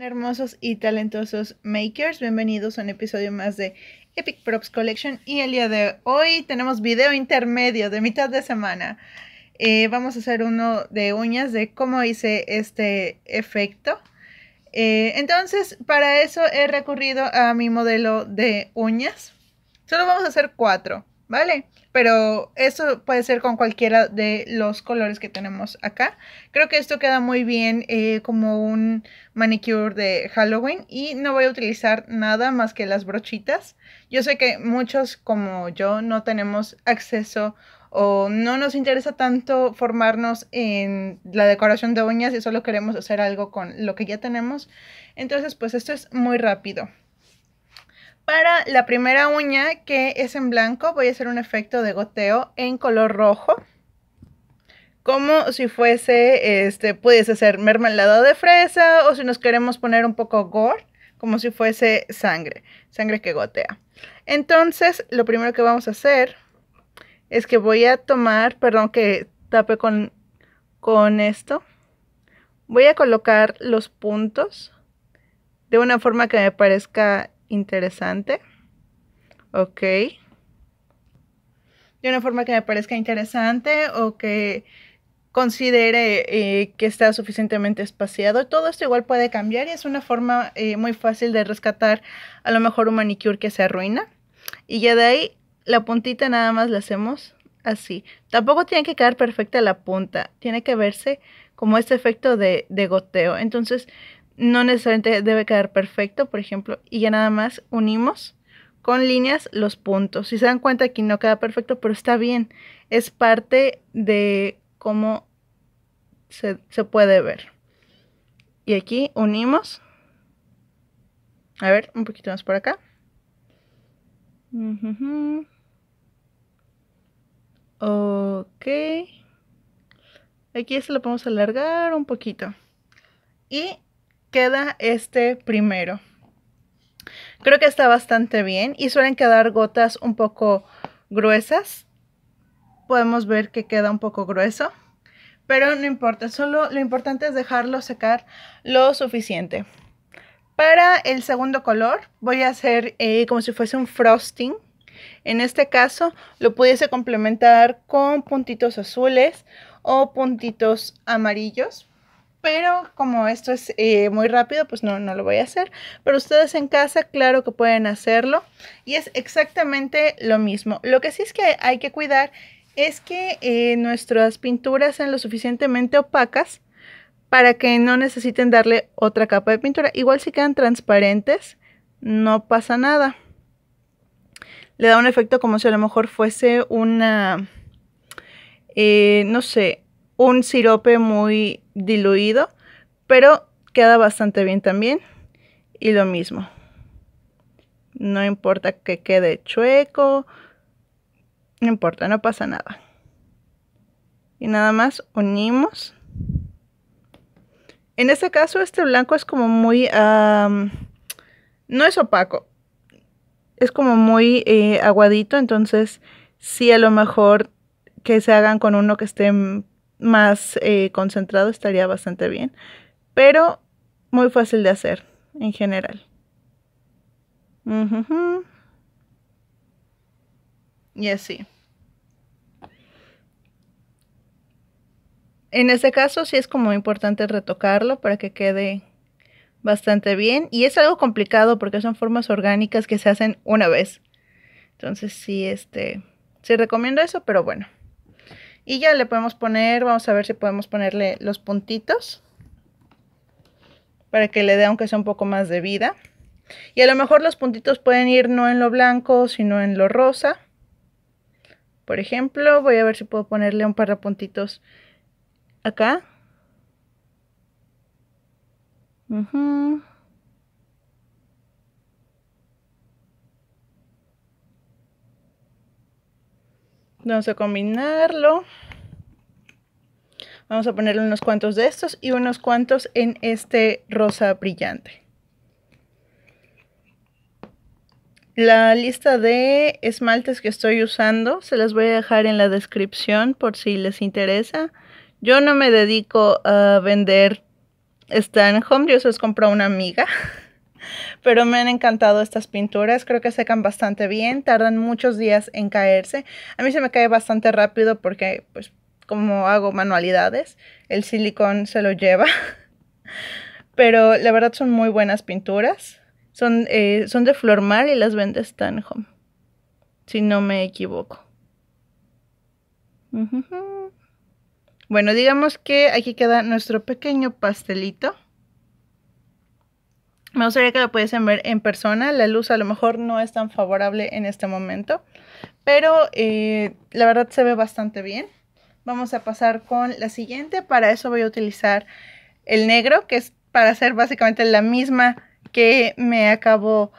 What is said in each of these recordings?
Hermosos y talentosos makers, bienvenidos a un episodio más de Epic Props Collection y el día de hoy tenemos video intermedio de mitad de semana. Eh, vamos a hacer uno de uñas de cómo hice este efecto. Eh, entonces, para eso he recurrido a mi modelo de uñas. Solo vamos a hacer cuatro. ¿vale? Pero eso puede ser con cualquiera de los colores que tenemos acá. Creo que esto queda muy bien eh, como un manicure de Halloween y no voy a utilizar nada más que las brochitas. Yo sé que muchos como yo no tenemos acceso o no nos interesa tanto formarnos en la decoración de uñas y solo queremos hacer algo con lo que ya tenemos. Entonces, pues esto es muy rápido. Para la primera uña, que es en blanco, voy a hacer un efecto de goteo en color rojo. Como si fuese, este, pudiese hacer mermelada de fresa o si nos queremos poner un poco gore, como si fuese sangre, sangre que gotea. Entonces, lo primero que vamos a hacer es que voy a tomar, perdón que tape con, con esto. Voy a colocar los puntos de una forma que me parezca interesante. Ok. De una forma que me parezca interesante o que considere eh, que está suficientemente espaciado. Todo esto igual puede cambiar y es una forma eh, muy fácil de rescatar a lo mejor un manicure que se arruina. Y ya de ahí la puntita nada más la hacemos así. Tampoco tiene que quedar perfecta la punta, tiene que verse como este efecto de, de goteo. Entonces no necesariamente debe quedar perfecto, por ejemplo, y ya nada más unimos con líneas los puntos. Si se dan cuenta aquí no queda perfecto, pero está bien. Es parte de cómo se, se puede ver. Y aquí unimos. A ver, un poquito más por acá. Ok. Aquí se lo podemos alargar un poquito. Y queda este primero. Creo que está bastante bien y suelen quedar gotas un poco gruesas. Podemos ver que queda un poco grueso, pero no importa, solo lo importante es dejarlo secar lo suficiente. Para el segundo color voy a hacer eh, como si fuese un frosting. En este caso lo pudiese complementar con puntitos azules o puntitos amarillos pero como esto es eh, muy rápido, pues no, no lo voy a hacer. Pero ustedes en casa, claro que pueden hacerlo. Y es exactamente lo mismo. Lo que sí es que hay que cuidar es que eh, nuestras pinturas sean lo suficientemente opacas para que no necesiten darle otra capa de pintura. Igual si quedan transparentes, no pasa nada. Le da un efecto como si a lo mejor fuese una, eh, no sé, un sirope muy diluido, pero queda bastante bien también. Y lo mismo. No importa que quede chueco, no importa, no pasa nada. Y nada más unimos. En este caso este blanco es como muy... no es opaco. Es como muy eh, aguadito, entonces sí a lo mejor que se hagan con uno que esté más eh, concentrado estaría bastante bien, pero muy fácil de hacer en general. Y así. En este caso sí es como importante retocarlo para que quede bastante bien. Y es algo complicado porque son formas orgánicas que se hacen una vez. Entonces sí, este, se recomienda eso, pero bueno. Y ya le podemos poner, vamos a ver si podemos ponerle los puntitos para que le dé aunque sea un poco más de vida. Y a lo mejor los puntitos pueden ir no en lo blanco, sino en lo rosa. Por ejemplo, voy a ver si puedo ponerle un par de puntitos acá. Vamos a combinarlo. Vamos a ponerle unos cuantos de estos y unos cuantos en este rosa brillante. La lista de esmaltes que estoy usando se las voy a dejar en la descripción por si les interesa. Yo no me dedico a vender Stan Home, yo se los a una amiga. pero me han encantado estas pinturas, creo que secan bastante bien, tardan muchos días en caerse. A mí se me cae bastante rápido porque pues como hago manualidades, el silicón se lo lleva. Pero la verdad son muy buenas pinturas. Son, de eh, son de y las vende Home, Si no me equivoco. Bueno, digamos que aquí queda nuestro pequeño pastelito. Me gustaría que lo pudiesen ver en persona. La luz a lo mejor no es tan favorable en este momento, pero eh, la verdad se ve bastante bien. Vamos a pasar con la siguiente. Para eso voy a utilizar el negro, que es para hacer básicamente la misma que me acabo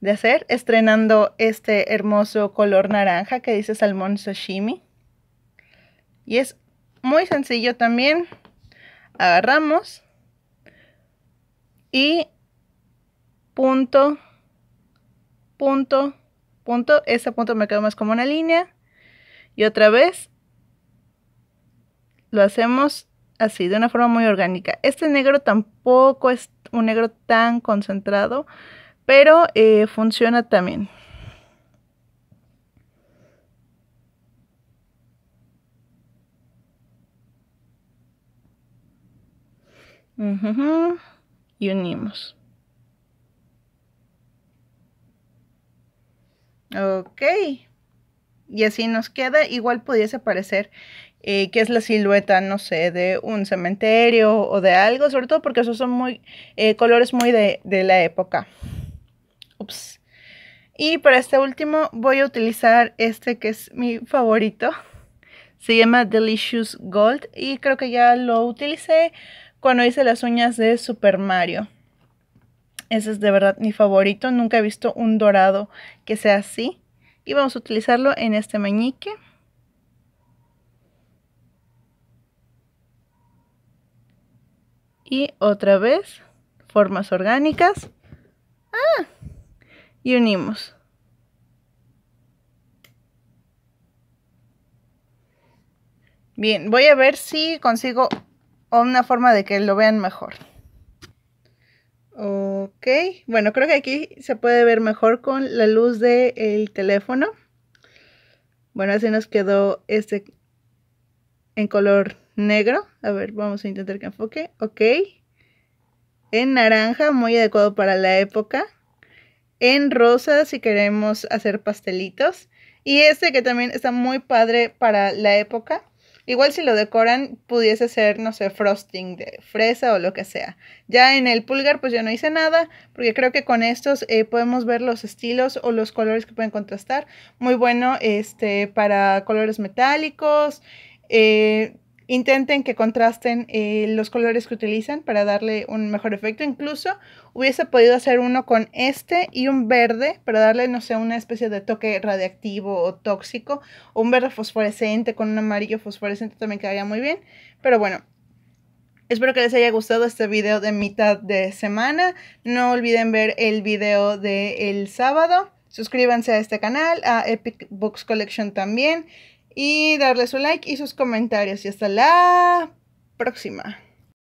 de hacer, estrenando este hermoso color naranja que dice salmón sashimi. Y es muy sencillo también. Agarramos y punto, punto, punto. Este punto me queda más como una línea. Y otra vez lo hacemos así, de una forma muy orgánica. Este negro tampoco es un negro tan concentrado, pero eh, funciona también. Y unimos. Ok. Y así nos queda. Igual pudiese parecer eh, que es la silueta, no sé, de un cementerio o de algo, sobre todo porque esos son muy eh, colores muy de, de, la época. Ups. Y para este último voy a utilizar este que es mi favorito. Se llama Delicious Gold y creo que ya lo utilicé cuando hice las uñas de Super Mario. Ese es de verdad mi favorito. Nunca he visto un dorado que sea así. Y vamos a utilizarlo en este meñique. Y otra vez, formas orgánicas. ¡Ah! Y unimos. Bien, voy a ver si consigo una forma de que lo vean mejor. Ok, bueno, creo que aquí se puede ver mejor con la luz del el teléfono. Bueno, así nos quedó este en color negro. A ver, vamos a intentar que enfoque. Ok. En naranja, muy adecuado para la época. En rosa, si queremos hacer pastelitos. Y este que también está muy padre para la época. Igual si lo decoran, pudiese ser, no sé, frosting de fresa o lo que sea. Ya en el pulgar, pues yo no hice nada, porque creo que con estos eh, podemos ver los estilos o los colores que pueden contrastar. Muy bueno este, para colores metálicos. Eh, intenten que contrasten eh, los colores que utilizan para darle un mejor efecto. Incluso hubiese podido hacer uno con este y un verde para darle, no sé, una especie de toque radiactivo o tóxico. O un verde fosforescente con un amarillo fosforescente también quedaría muy bien. Pero bueno. Espero que les haya gustado este video de mitad de semana. No olviden ver el video del sábado. Suscríbanse a este canal, a Epic Books Collection también y darle su like y sus comentarios. Y hasta la próxima.